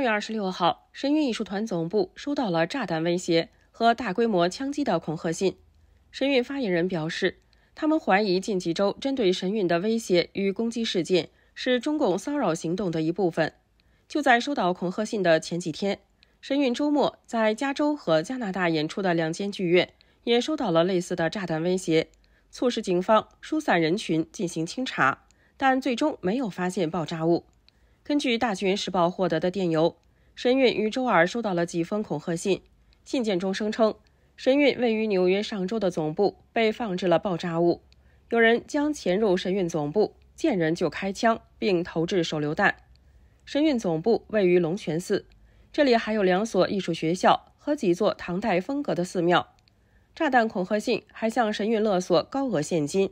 三月二十六号，神韵艺术团总部收到了炸弹威胁和大规模枪击的恐吓信。神韵发言人表示，他们怀疑近几周针对神韵的威胁与攻击事件是中共骚扰行动的一部分。就在收到恐吓信的前几天，神韵周末在加州和加拿大演出的两间剧院也收到了类似的炸弹威胁，促使警方疏散人群进行清查，但最终没有发现爆炸物。根据《大纪元时报》获得的电邮，神韵于周二收到了几封恐吓信。信件中声称，神韵位于纽约上州的总部被放置了爆炸物，有人将潜入神韵总部，见人就开枪并投掷手榴弹。神韵总部位于龙泉寺，这里还有两所艺术学校和几座唐代风格的寺庙。炸弹恐吓信还向神韵勒索高额现金。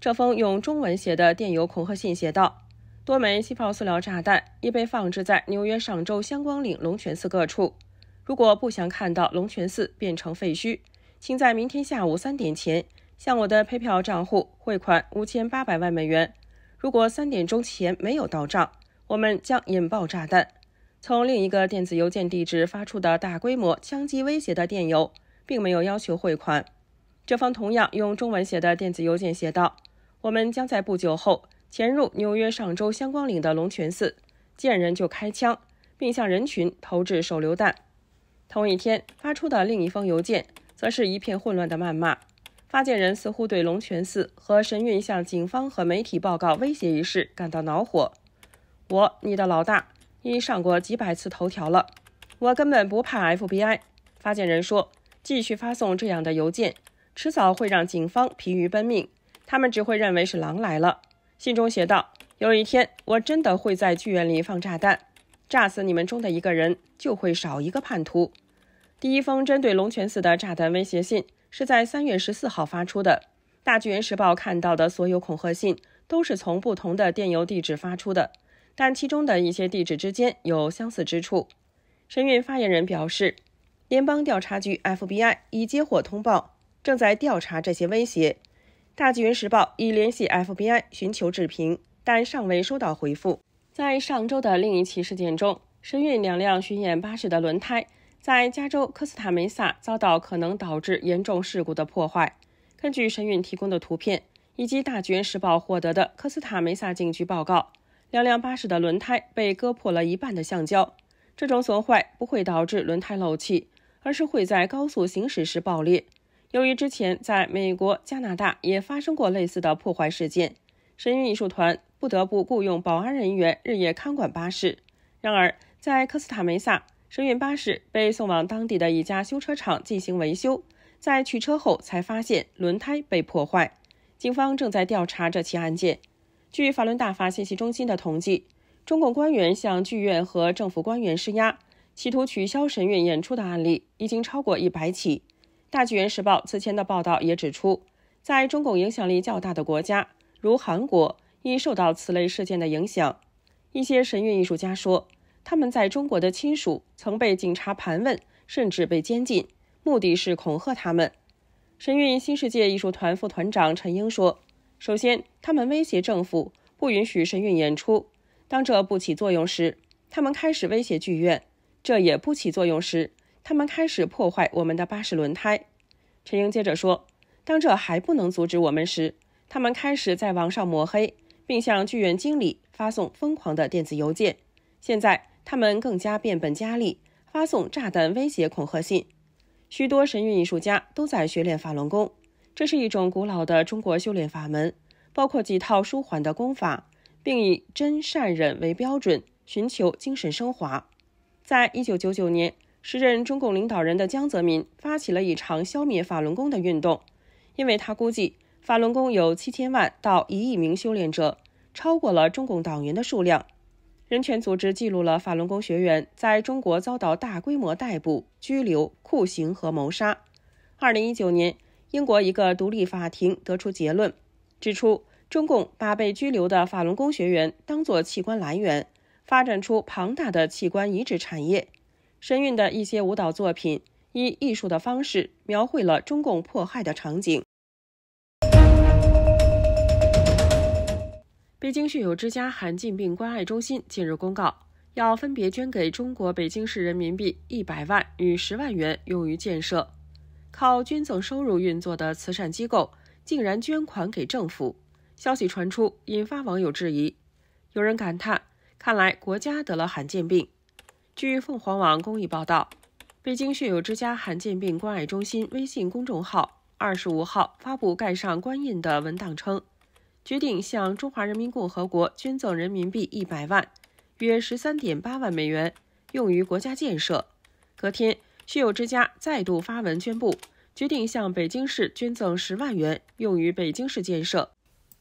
这封用中文写的电邮恐吓信写道。多枚气泡塑料炸弹已被放置在纽约上州香光岭龙泉寺各处。如果不想看到龙泉寺变成废墟，请在明天下午三点前向我的配票账户汇款五千八百万美元。如果三点钟前没有到账，我们将引爆炸弹。从另一个电子邮件地址发出的大规模枪击威胁的电邮，并没有要求汇款。这方同样用中文写的电子邮件写道：“我们将在不久后。”潜入纽约上州香光岭的龙泉寺，见人就开枪，并向人群投掷手榴弹。同一天发出的另一封邮件，则是一片混乱的谩骂。发件人似乎对龙泉寺和神韵向警方和媒体报告威胁一事感到恼火。我，你的老大，已上过几百次头条了。我根本不怕 FBI。发件人说：“继续发送这样的邮件，迟早会让警方疲于奔命，他们只会认为是狼来了。”信中写道：“有一天，我真的会在剧院里放炸弹，炸死你们中的一个人，就会少一个叛徒。”第一封针对龙泉寺的炸弹威胁信是在三月十四号发出的。《大剧院时报》看到的所有恐吓信都是从不同的电邮地址发出的，但其中的一些地址之间有相似之处。神韵发言人表示，联邦调查局 （FBI） 已接获通报，正在调查这些威胁。《大纪元时报》已联系 FBI 寻求置评，但尚未收到回复。在上周的另一起事件中，神运两辆巡演巴士的轮胎在加州科斯塔梅萨遭到可能导致严重事故的破坏。根据神运提供的图片以及《大纪元时报》获得的科斯塔梅萨警局报告，两辆巴士的轮胎被割破了一半的橡胶。这种损坏不会导致轮胎漏气，而是会在高速行驶时爆裂。由于之前在美国、加拿大也发生过类似的破坏事件，神韵艺术团不得不雇佣保安人员日夜看管巴士。然而，在科斯塔梅萨，神韵巴士被送往当地的一家修车厂进行维修，在取车后才发现轮胎被破坏。警方正在调查这起案件。据法轮大法信息中心的统计，中共官员向剧院和政府官员施压，企图取消神韵演出的案例已经超过一百起。《大纪元时报》此前的报道也指出，在中共影响力较大的国家，如韩国，因受到此类事件的影响。一些神韵艺术家说，他们在中国的亲属曾被警察盘问，甚至被监禁，目的是恐吓他们。神韵新世界艺术团副团长陈英说：“首先，他们威胁政府不允许神韵演出；当这不起作用时，他们开始威胁剧院；这也不起作用时。”他们开始破坏我们的巴士轮胎。陈英接着说：“当这还不能阻止我们时，他们开始在网上抹黑，并向剧院经理发送疯狂的电子邮件。现在，他们更加变本加厉，发送炸弹威胁恐吓信。许多神韵艺术家都在学练法轮功，这是一种古老的中国修炼法门，包括几套舒缓的功法，并以真善忍为标准，寻求精神升华。在一九九九年。”时任中共领导人的江泽民发起了一场消灭法轮功的运动，因为他估计法轮功有七千万到一亿名修炼者，超过了中共党员的数量。人权组织记录了法轮功学员在中国遭到大规模逮捕、拘留、酷刑和谋杀。二零一九年，英国一个独立法庭得出结论，指出中共把被拘留的法轮功学员当作器官来源，发展出庞大的器官移植产业。申韵的一些舞蹈作品以艺术的方式描绘了中共迫害的场景。北京血友之家罕见病关爱中心近日公告，要分别捐给中国北京市人民币一百万与十万元，用于建设。靠捐赠收入运作的慈善机构竟然捐款给政府，消息传出，引发网友质疑。有人感叹：“看来国家得了罕见病。”据凤凰网公益报道，北京血友之家罕见病关爱中心微信公众号二十五号发布盖上官印的文档称，决定向中华人民共和国捐赠人民币一百万，约十三点八万美元，用于国家建设。隔天，血友之家再度发文宣布，决定向北京市捐赠十万元，用于北京市建设。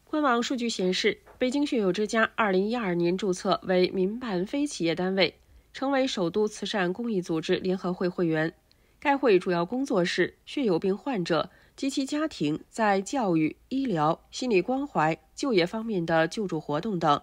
官网数据显示，北京血友之家二零一二年注册为民办非企业单位。成为首都慈善公益组织联合会会员。该会主要工作是血友病患者及其家庭在教育、医疗、心理关怀、就业方面的救助活动等。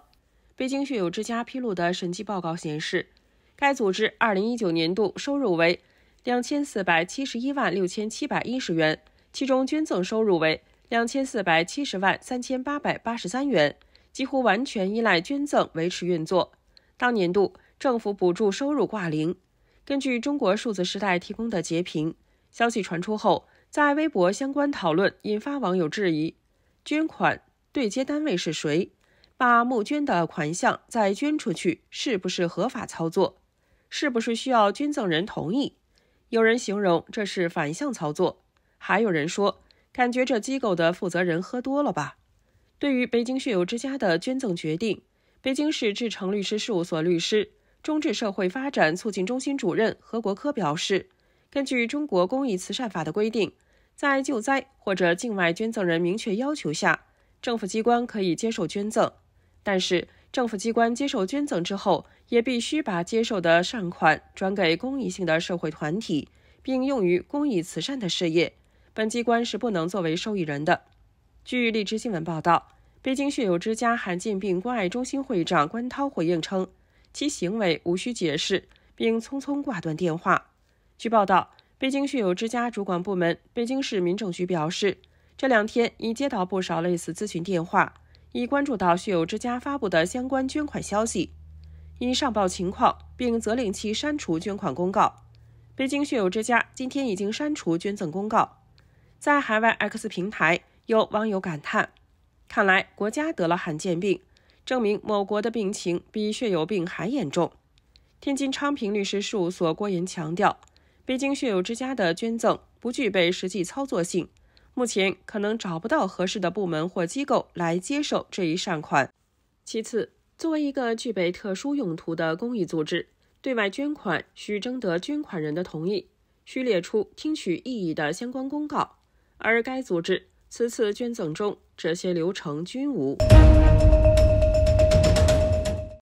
北京血友之家披露的审计报告显示，该组织二零一九年度收入为两千四百七十一万六千七百一十元，其中捐赠收入为两千四百七十万三千八百八十三元，几乎完全依赖捐赠维持运作。当年度。政府补助收入挂零。根据中国数字时代提供的截屏，消息传出后，在微博相关讨论引发网友质疑：捐款对接单位是谁？把募捐的款项再捐出去，是不是合法操作？是不是需要捐赠人同意？有人形容这是反向操作，还有人说感觉这机构的负责人喝多了吧。对于北京血友之家的捐赠决定，北京市志诚律师事务所律师。中智社会发展促进中心主任何国科表示，根据中国公益慈善法的规定，在救灾或者境外捐赠人明确要求下，政府机关可以接受捐赠。但是，政府机关接受捐赠之后，也必须把接受的善款转给公益性的社会团体，并用于公益慈善的事业。本机关是不能作为受益人的。据荔枝新闻报道，北京血友之家罕见病关爱中心会长关涛回应称。其行为无需解释，并匆匆挂断电话。据报道，北京市友之家主管部门北京市民政局表示，这两天已接到不少类似咨询电话，已关注到血友之家发布的相关捐款消息，已上报情况，并责令其删除捐款公告。北京血友之家今天已经删除捐赠公告。在海外 X 平台，有网友感叹：“看来国家得了罕见病。”证明某国的病情比血友病还严重。天津昌平律师事务所郭岩强调，北京血友之家的捐赠不具备实际操作性，目前可能找不到合适的部门或机构来接受这一善款。其次，作为一个具备特殊用途的公益组织，对外捐款需征得捐款人的同意，需列出听取异议的相关公告，而该组织此次捐赠中这些流程均无。